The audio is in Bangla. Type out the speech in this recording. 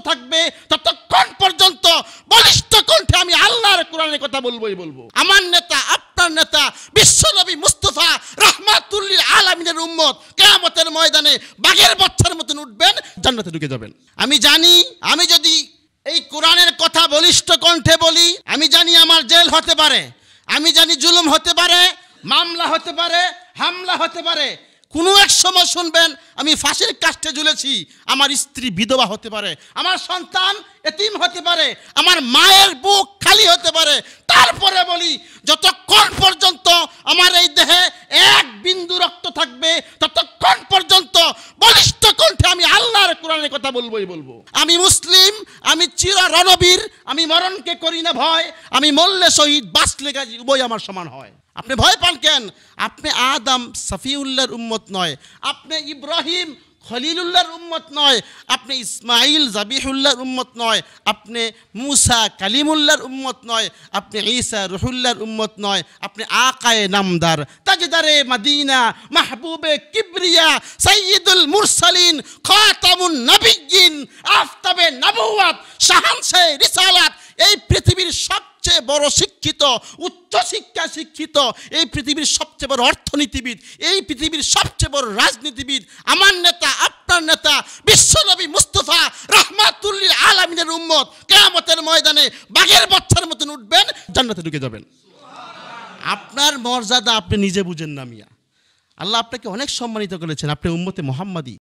অব্যাহত থাকবে ততক্ষণ পর্যন্ত বলিষ্ঠ কণ্ঠে আমি আল্লাহর কোরআনের কথা বলবোই বলবো আমার নেতা আপনার নেতা বিশ্বনবী মুস্তফা রহমাতুল্লিল আলমিনের উম্মত কেয়ামতের ময়দানে বাঘের বাচ্চার মতন উঠবেন জান্নাতে ঢুকে যাবেন আমি জানি আমি যদি এই কোরআনের কথা বলিষ্ঠ কণ্ঠে বলি আমি জানি আমার জেল হতে পারে আমি জানি জুলুম হতে পারে মামলা হতে পারে হামলা হতে পারে কোনো এক সময় শুনবেন আমি ফাঁসির কাষ্টে ঝুলেছি আমার স্ত্রী বিধবা হতে পারে আমার সন্তান এতিম হতে পারে আমার মায়ের বুক খালি হতে পারে তারপরে বলি যতক্ষণ পর্যন্ত আমার এই দেহে এক বিন্দু রক্ত থাকবে ততক্ষণ পর্যন্ত বলিষ্ঠ কণ্ঠে আমি আল্লাহর কোরআনের কথা বলবোই বলবো আমি মুসলিম আমি চির রণবীর আমি মরণকে করি না ভয় আমি মল্লে শহীদ বাঁচলে গাজী উভয় আমার সমান হয় আপনি ভয় পান কেন আপনি আদম সাফিউল্লাহর উম্মত নয় আপনি ইব্রাহিম খলিলুল্লাহর উম্মত নয় আপনি ইসমাইল জাবিহুল্লাহর উম্মত নয় আপনি মুসা কালিমুল্লাহর উম্মত নয় আপনি ঈসা রহুল্লার উম্মত নয় আপনি আকায়ে নামদার তাজদারে মাদিনা মাহবুবে কিবরিয়া সাইয়দুল মুরসালিন খাতামুন নবী আফতাবে নাবুয়াত শাহানসে রিসালাত এই পৃথিবীর সবচেয়ে বড় শিক্ষিত উচ্চশিক্ষা শিক্ষিত এই পৃথিবীর সবচেয়ে বড় অর্থনীতিবিদ এই পৃথিবীর সবচেয়ে বড় রাজনীতিবিদ আমার নেতা আপনার নেতা বিশ্বনবী মুস্তফা রহমাতুল্লিল আলমিনের উম্মত কেয়ামতের ময়দানে বাঘের বাচ্চার মতন উঠবেন জান্নাতে ঢুকে যাবেন আপনার মর্যাদা আপনি নিজে বুঝেন না মিয়া আল্লাহ আপনাকে অনেক সম্মানিত করেছেন আপনি উম্মতে মোহাম্মদী